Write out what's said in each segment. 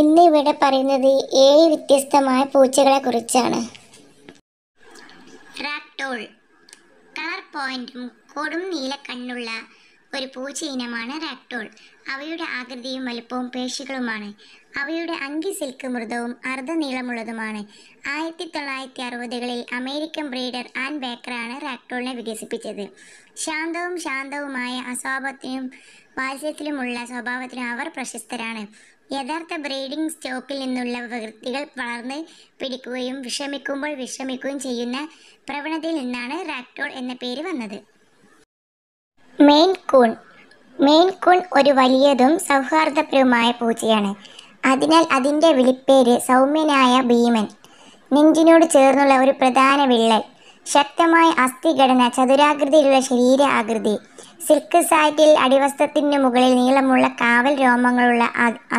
ഇന്ന് ഇവിടെ പറയുന്നത് ഏഴ് വ്യത്യസ്തമായ പൂച്ചകളെ കുറിച്ചാണ് റാപ്റ്റോൾ കളർ പോയിന്റും കൊടും നീല കണ്ണുള്ള ഒരു പൂച്ച ഇനമാണ് റാക്ടോൾ അവയുടെ ആകൃതിയും വലുപ്പവും പേശികളുമാണ് അവയുടെ അങ്കി സിൽക്ക് മൃദവും അർദ്ധ ആയിരത്തി തൊള്ളായിരത്തി അറുപതുകളിൽ അമേരിക്കൻ ബ്രീഡർ ആൻ ബേക്കറാണ് റാക്ടോളിനെ വികസിപ്പിച്ചത് ശാന്തവും ശാന്തവുമായ അസ്വാഭത്തിനും വാത്സ്യത്തിലുമുള്ള സ്വഭാവത്തിനും അവർ പ്രശസ്തരാണ് യഥാർത്ഥ ബ്രീഡിംഗ് സ്റ്റോക്കിൽ നിന്നുള്ള വൃത്തികൾ വളർന്ന് പിടിക്കുകയും വിഷമിക്കുമ്പോൾ വിഷമിക്കുകയും ചെയ്യുന്ന പ്രവണതയിൽ നിന്നാണ് റാക്ടോൾ എന്ന പേര് വന്നത് മെയിൻ കൂൺ മെയിൻ കൂൺ ഒരു വലിയതും സൗഹാർദ്ദപരവുമായ പൂജയാണ് അതിനാൽ അതിൻ്റെ വിളിപ്പേര് സൗമ്യനായ ഭീമൻ നെഞ്ചിനോട് ചേർന്നുള്ള ഒരു പ്രധാന വിള്ളൽ ശക്തമായ അസ്ഥിഘടന ചതുരാകൃതിയിലുള്ള ശരീര ആകൃതി സിൽക്ക് സാറ്റിൽ അടിവസ്ത്രത്തിനു മുകളിൽ നീളമുള്ള കാവൽ രോമങ്ങളുള്ള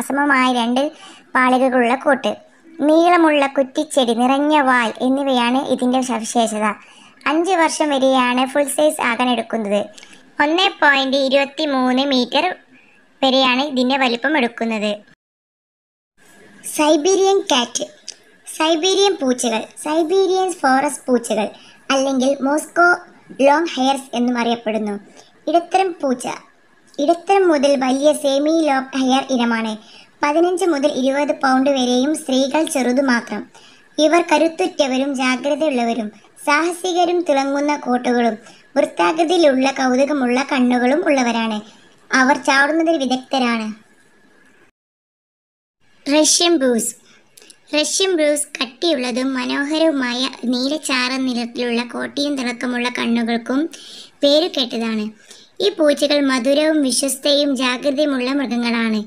അസമമായ രണ്ട് പാളികകളുള്ള കോട്ട് നീളമുള്ള കുറ്റിച്ചെടി നിറഞ്ഞ വാൽ എന്നിവയാണ് ഇതിൻ്റെ സവിശേഷത അഞ്ച് വർഷം വരെയാണ് ഫുൾ സൈസ് ആകാൻ എടുക്കുന്നത് ഒന്ന് പോയിന്റ് ഇരുപത്തി മൂന്ന് മീറ്റർ വരെയാണ് ഇതിൻ്റെ വലിപ്പം എടുക്കുന്നത് സൈബീരിയൻ കാറ്റ് സൈബീരിയൻ പൂച്ചകൾ സൈബീരിയൻ ഫോറസ്റ്റ് പൂച്ചകൾ അല്ലെങ്കിൽ മോസ്കോ ലോങ് ഹെയർസ് എന്നും അറിയപ്പെടുന്നു ഇടത്തരം പൂച്ച ഇടത്തരം മുതൽ വലിയ സെമി ലോങ് ഹെയർ ഇനമാണ് പതിനഞ്ച് മുതൽ ഇരുപത് പൗണ്ട് വരെയും സ്ത്രീകൾ ചെറുതു മാത്രം ഇവർ കരുത്തുറ്റവരും ജാഗ്രതയുള്ളവരും സാഹസികരും തിളങ്ങുന്ന കോട്ടുകളും വൃത്താകൃതിയിലുള്ള കൗതുകമുള്ള കണ്ണുകളും ഉള്ളവരാണ് അവർ ചാടുന്നതിൽ വിദഗ്ധരാണ് റഷ്യൻ ബ്രൂസ് റഷ്യൻ ബ്രൂസ് കട്ടിയുള്ളതും മനോഹരവുമായ നീലച്ചാറ നിറത്തിലുള്ള കോട്ടിയും തിളക്കമുള്ള കണ്ണുകൾക്കും പേരുകേട്ടതാണ് ഈ പൂച്ചകൾ മധുരവും വിശ്വസ്തയും ജാഗ്രതയുമുള്ള മൃഗങ്ങളാണ്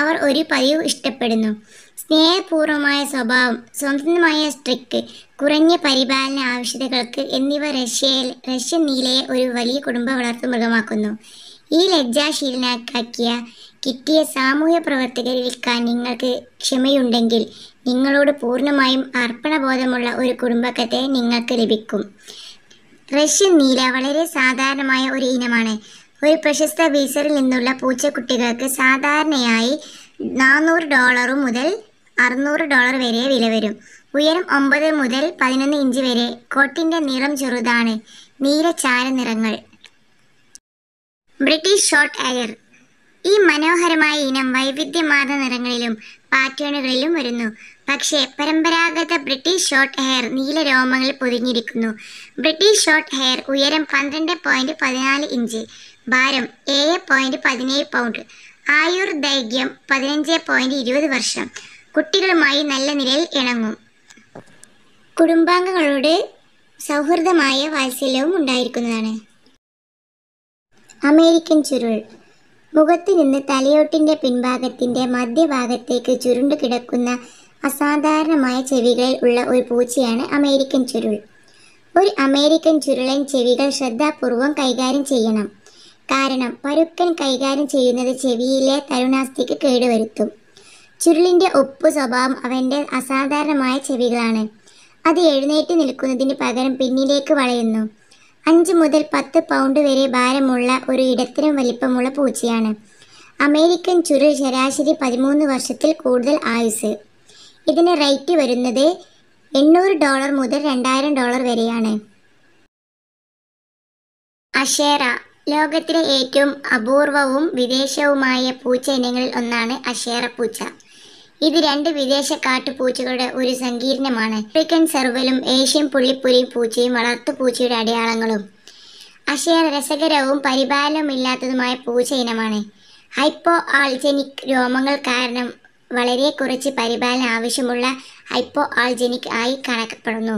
അവർ ഒരു പതിവ് ഇഷ്ടപ്പെടുന്നു സ്നേഹപൂർവമായ സ്വഭാവം സ്വന്തമായ സ്ട്രിക്ക് കുറഞ്ഞ പരിപാലന ആവശ്യകതകൾക്ക് എന്നിവ റഷ്യയിൽ റഷ്യൻ നീലയെ ഒരു വലിയ കുടുംബ വളർത്തുമൃഗമാക്കുന്നു ഈ ലജ്ജാശീലനാക്കാക്കിയ കിട്ടിയ സാമൂഹ്യ പ്രവർത്തകരെ വിൽക്കാൻ നിങ്ങൾക്ക് ക്ഷമയുണ്ടെങ്കിൽ നിങ്ങളോട് പൂർണ്ണമായും അർപ്പണബോധമുള്ള ഒരു കുടുംബക്കത്തെ നിങ്ങൾക്ക് ലഭിക്കും റഷ്യൻ നീല വളരെ സാധാരണമായ ഒരു ഇനമാണ് ഒരു പ്രശസ്ത വീസറിൽ നിന്നുള്ള പൂച്ചക്കുട്ടികൾക്ക് സാധാരണയായി നാനൂറ് ഡോളർ മുതൽ അറുന്നൂറ് ഡോളർ വരെ വില വരും ഉയരം ഒമ്പത് മുതൽ പതിനൊന്ന് ഇഞ്ച് വരെ കോട്ടിൻ്റെ നിറം ചെറുതാണ് നീല ചാര നിറങ്ങൾ ബ്രിട്ടീഷ് ഷോർട്ട് എയർ ഈ മനോഹരമായ ഇനം വൈവിധ്യമാർന്ന നിറങ്ങളിലും പാറ്റേണുകളിലും വരുന്നു പക്ഷേ പരമ്പരാഗത ബ്രിട്ടീഷ് ഷോർട്ട് ഹെയർ നീല രോമങ്ങളിൽ പൊതിഞ്ഞിരിക്കുന്നു ബ്രിട്ടീഷ് ഷോർട്ട് ഹെയർ ഉയരം പന്ത്രണ്ട് പോയിൻറ്റ് പതിനാല് ഇഞ്ച് ഭാരം ഏഴ് പോയിൻറ്റ് പതിനേഴ് പൗണ്ട് ദൈർഘ്യം പതിനഞ്ച് പോയിൻറ്റ് ഇരുപത് വർഷം കുട്ടികളുമായി നല്ല നിലയിൽ ഇണങ്ങും കുടുംബാംഗങ്ങളോട് സൗഹൃദമായ വാത്സല്യവും ഉണ്ടായിരിക്കുന്നതാണ് അമേരിക്കൻ ചുരുൾ മുഖത്തു നിന്ന് തലയോട്ടിൻ്റെ പിൻഭാഗത്തിൻ്റെ മധ്യഭാഗത്തേക്ക് ചുരുണ്ടു കിടക്കുന്ന അസാധാരണമായ ചെവികളിൽ ഉള്ള ഒരു പൂച്ചയാണ് അമേരിക്കൻ ചുരുൾ ഒരു അമേരിക്കൻ ചുരുളൻ ചെവികൾ ശ്രദ്ധാപൂർവം കൈകാര്യം ചെയ്യണം കാരണം പരുക്കൻ കൈകാര്യം ചെയ്യുന്നത് ചെവിയിലെ തരുണാസ്ഥിക്ക് കേടുവരുത്തും ചുരുളിൻ്റെ ഒപ്പ് സ്വഭാവം അവൻ്റെ അസാധാരണമായ ചെവികളാണ് അത് എഴുന്നേറ്റ് നിൽക്കുന്നതിന് പകരം പിന്നിലേക്ക് വളയുന്നു അഞ്ച് മുതൽ പത്ത് പൗണ്ട് വരെ ഭാരമുള്ള ഒരു ഇടത്തരം വലിപ്പമുള്ള പൂച്ചയാണ് അമേരിക്കൻ ചുരുൾ ശരാശരി പതിമൂന്ന് വർഷത്തിൽ കൂടുതൽ ആയുസ് ഇതിന് റേറ്റ് വരുന്നത് എണ്ണൂറ് ഡോളർ മുതൽ രണ്ടായിരം ഡോളർ വരെയാണ് അഷേറ ലോകത്തിലെ ഏറ്റവും അപൂർവവും വിദേശവുമായ പൂച്ച ഇനങ്ങളിൽ ഒന്നാണ് അഷേറപ്പൂച്ച ഇത് രണ്ട് വിദേശ കാട്ടുപൂച്ചകളുടെ ഒരു സങ്കീർണമാണ് ആഫ്രിക്കൻ സെർവലും ഏഷ്യൻ പുള്ളിപ്പുലി പൂച്ചയും വളർത്തുപൂച്ചയുടെ അടയാളങ്ങളും അഷേറ രസകരവും പരിപാലനമില്ലാത്തതുമായ പൂച്ച ഇനമാണ് ഹൈപ്പോ ആൾജനിക് രോമങ്ങൾ കാരണം വളരെ കുറച്ച് പരിപാലനം ആവശ്യമുള്ള ഹൈപ്പോ ആൾജനിക് ആയി കണക്കപ്പെടുന്നു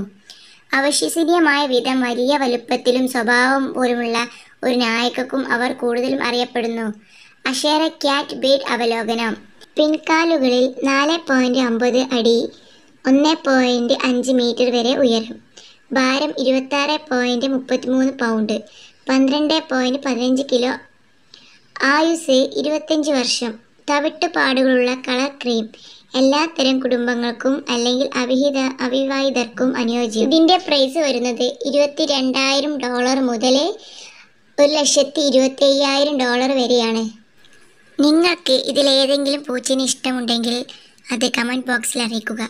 അവശ്വസനീയമായ വിധം വലിയ വലുപ്പത്തിലും സ്വഭാവം പോലുമുള്ള ഒരു നായികക്കും അവർ കൂടുതലും അറിയപ്പെടുന്നു അഷേറ ക്യാറ്റ് ബീഡ് അവലോകനം പിൻകാലുകളിൽ നാല് പോയിൻറ്റ് അമ്പത് അടി ഒന്ന് പോയിൻറ്റ് അഞ്ച് മീറ്റർ വരെ ഉയരും ഭാരം ഇരുപത്താറ് പോയിൻറ്റ് മുപ്പത്തിമൂന്ന് പൗണ്ട് പന്ത്രണ്ട് പോയിൻറ്റ് പതിനഞ്ച് കിലോ ആയുസ് ഇരുപത്തഞ്ച് വർഷം തവിട്ടുപാടുകളുള്ള കളർ ക്രീം എല്ലാ തരം കുടുംബങ്ങൾക്കും അല്ലെങ്കിൽ അവിഹിത അവിവാഹിതർക്കും അനുയോജ്യം ഇതിൻ്റെ പ്രൈസ് വരുന്നത് ഇരുപത്തി രണ്ടായിരം ഡോളർ മുതലേ ഒരു ലക്ഷത്തി ഇരുപത്തി അയ്യായിരം ഡോളർ വരെയാണ് നിങ്ങൾക്ക് ഇതിലേതെങ്കിലും പൂച്ചിന് ഇഷ്ടമുണ്ടെങ്കിൽ അത് കമൻറ്റ് ബോക്സിൽ അറിയിക്കുക